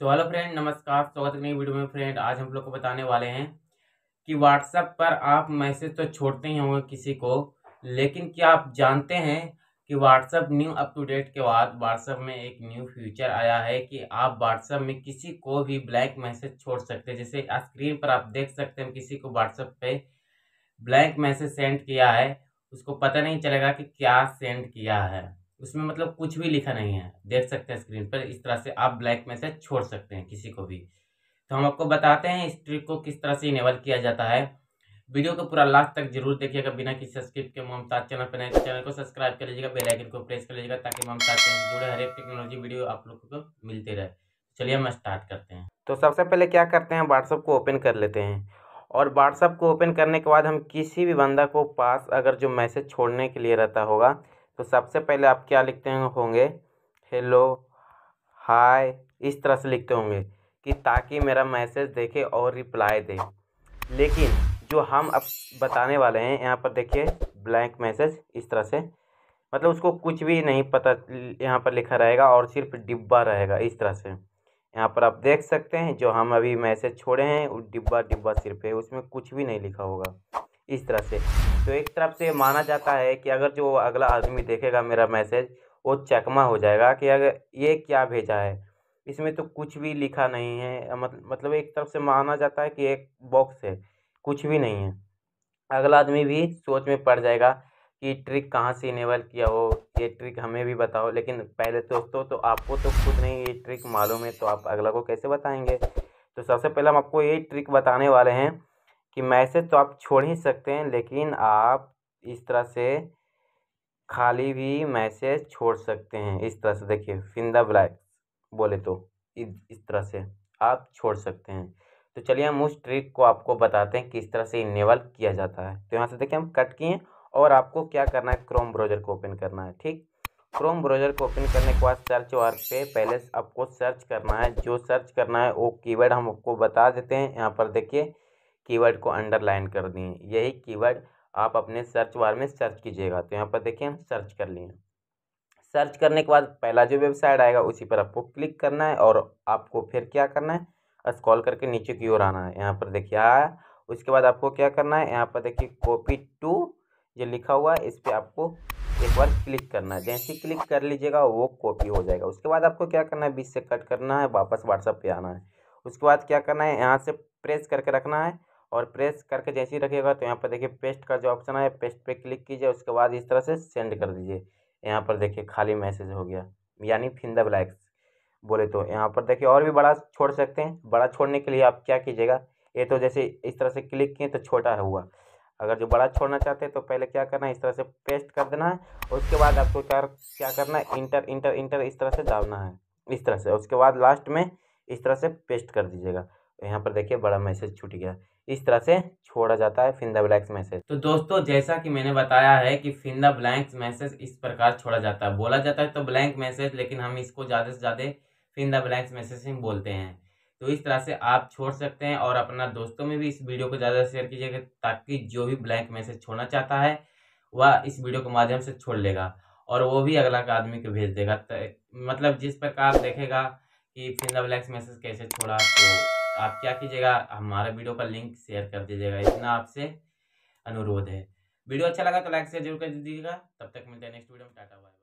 so hello friend नमस्कार स्वागत है नई वीडियो में फ्रेंड आज हम लोग को बताने वाले हैं कि व्हाट्सएप पर आप मैसेज तो छोड़ते ही होंगे किसी को लेकिन क्या आप जानते हैं कि WhatsApp new up to date के बाद व्हाट्सएप में एक न्यू फ्यूचर आया है कि आप व्हाट्सएप में किसी को भी ब्लैंक मैसेज छोड़ सकते हैं जैसे स्क्रीन पर आप देख सकते हैं किसी को व्हाट्सएप पर ब्लैंक मैसेज सेंड किया है उसको पता नहीं चलेगा कि क्या सेंड किया है उसमें मतलब कुछ भी लिखा नहीं है देख सकते हैं स्क्रीन पर इस तरह से आप ब्लैक मैसेज छोड़ सकते हैं किसी को भी तो हम आपको बताते हैं इस ट्रिक को किस तरह से इनेबल किया जाता है वीडियो को पूरा लास्ट तक जरूर देखिएगा बिना किसी सब्सक्राइब के ममताज चैनल पर तो चैनल को सब्सक्राइब कर लीजिएगा बेल आइकन को प्रेस कर लीजिएगा ताकि ममताज चैनल से जुड़े हर एक टेक्नोलॉजी वीडियो आप लोगों को मिलते रहे चलिए हम स्टार्ट करते हैं तो सबसे पहले क्या करते हैं व्हाट्सअप को ओपन कर लेते हैं और व्हाट्सअप को ओपन करने के बाद हम किसी भी बंदा को पास अगर जो मैसेज छोड़ने के लिए रहता होगा तो सबसे पहले आप क्या लिखते होंगे हेलो हाय इस तरह से लिखते होंगे कि ताकि मेरा मैसेज देखे और रिप्लाई दे लेकिन जो हम अब बताने वाले हैं यहाँ पर देखिए ब्लैंक मैसेज इस तरह से मतलब उसको कुछ भी नहीं पता यहाँ पर लिखा रहेगा और सिर्फ डिब्बा रहेगा इस तरह से यहाँ पर आप देख सकते हैं जो हम अभी मैसेज छोड़े हैं वो डिब्बा डिब्बा सिर्फ है उसमें कुछ भी नहीं लिखा होगा इस तरह से तो एक तरफ से माना जाता है कि अगर जो अगला आदमी देखेगा मेरा मैसेज वो चकमा हो जाएगा कि अगर ये क्या भेजा है इसमें तो कुछ भी लिखा नहीं है मतलब एक तरफ से माना जाता है कि एक बॉक्स है कुछ भी नहीं है अगला आदमी भी सोच में पड़ जाएगा कि ट्रिक कहाँ से इनेबल किया हो ये ट्रिक हमें भी बताओ लेकिन पहले दोस्तों तो आपको तो खुद नहीं ये ट्रिक मालूम है तो आप अगला को कैसे बताएंगे तो सबसे पहले हम आपको ये ट्रिक बताने वाले हैं कि मैसेज तो आप छोड़ ही सकते हैं लेकिन आप इस तरह से खाली भी मैसेज छोड़ सकते हैं इस तरह से देखिए फिंदा ब्लैक बोले तो इस तरह से आप छोड़ सकते हैं तो चलिए हम उस ट्रिक को आपको बताते हैं किस तरह से इनेबल किया जाता है तो यहाँ से देखिए हम कट किए और आपको क्या करना है क्रोम ब्राउज़र को ओपन करना है ठीक क्रोम ब्राउज़र को ओपन करने के बाद सर्च वार पे पहले आपको सर्च करना है जो सर्च करना है वो कीवर्ड हम आपको बता देते हैं यहाँ पर देखिए कीवर्ड को अंडरलाइन कर दिए यही कीवर्ड आप अपने सर्च बार में सर्च कीजिएगा तो यहाँ पर देखिए हम सर्च कर लिए सर्च करने के बाद पहला जो वेबसाइट आएगा उसी पर आपको क्लिक करना है और आपको फिर क्या करना है स्कॉल करके नीचे की ओर आना है यहाँ पर देखिए आया उसके बाद आपको क्या करना है यहाँ पर देखिए कॉपी टू ये लिखा हुआ है इस पर आपको एक बार क्लिक करना है जैसे ही क्लिक कर लीजिएगा वो कॉपी हो जाएगा उसके बाद आपको क्या करना है बीच से कट करना है वापस व्हाट्सएप पे आना है उसके बाद क्या करना है यहाँ से प्रेस करके रखना है और प्रेस करके जैसे ही रखिएगा तो यहाँ पर देखिए पेस्ट का जो ऑप्शन है पेस्ट पे क्लिक कीजिए उसके बाद इस तरह से सेंड कर दीजिए यहाँ पर देखिए खाली मैसेज हो गया यानी द ब्लैक्स बोले तो यहाँ पर देखिए और भी बड़ा छोड़ सकते हैं बड़ा छोड़ने के लिए आप क्या कीजिएगा ये तो जैसे इस तरह से क्लिक किए तो छोटा हुआ अगर जो बड़ा छोड़ना चाहते हैं तो पहले क्या करना है इस तरह से पेस्ट कर देना है उसके बाद आपको क्या क्या करना है इंटर इंटर इंटर इस तरह से दाबना है इस तरह से उसके बाद लास्ट में इस तरह से पेस्ट कर दीजिएगा यहाँ पर देखिए बड़ा मैसेज छूट गया इस तरह से छोड़ा जाता है फिन द ब्लैंक्स मैसेज तो दोस्तों जैसा कि मैंने बताया है कि फिन द ब्लैंक्स मैसेज इस प्रकार छोड़ा जाता है बोला जाता है तो ब्लैंक मैसेज लेकिन हम इसको ज़्यादा से ज़्यादा फिन द ब्लैंक्स मैसेज ही बोलते हैं तो इस तरह से आप छोड़ सकते हैं और अपना दोस्तों में भी इस वीडियो को ज़्यादा शेयर कीजिएगा ताकि जो भी ब्लैंक मैसेज छोड़ना चाहता है वह इस वीडियो के माध्यम से छोड़ लेगा और वो भी अगला आदमी को भेज देगा मतलब जिस प्रकार देखेगा कि फिन द ब्लैक्स मैसेज कैसे छोड़ा तो आप क्या कीजिएगा हमारा वीडियो का लिंक शेयर कर दीजिएगा इतना आपसे अनुरोध है वीडियो अच्छा लगा तो लाइक शेयर जरूर कर दीजिएगा तब तक मिलते हैं नेक्स्ट वीडियो में टाटा बाय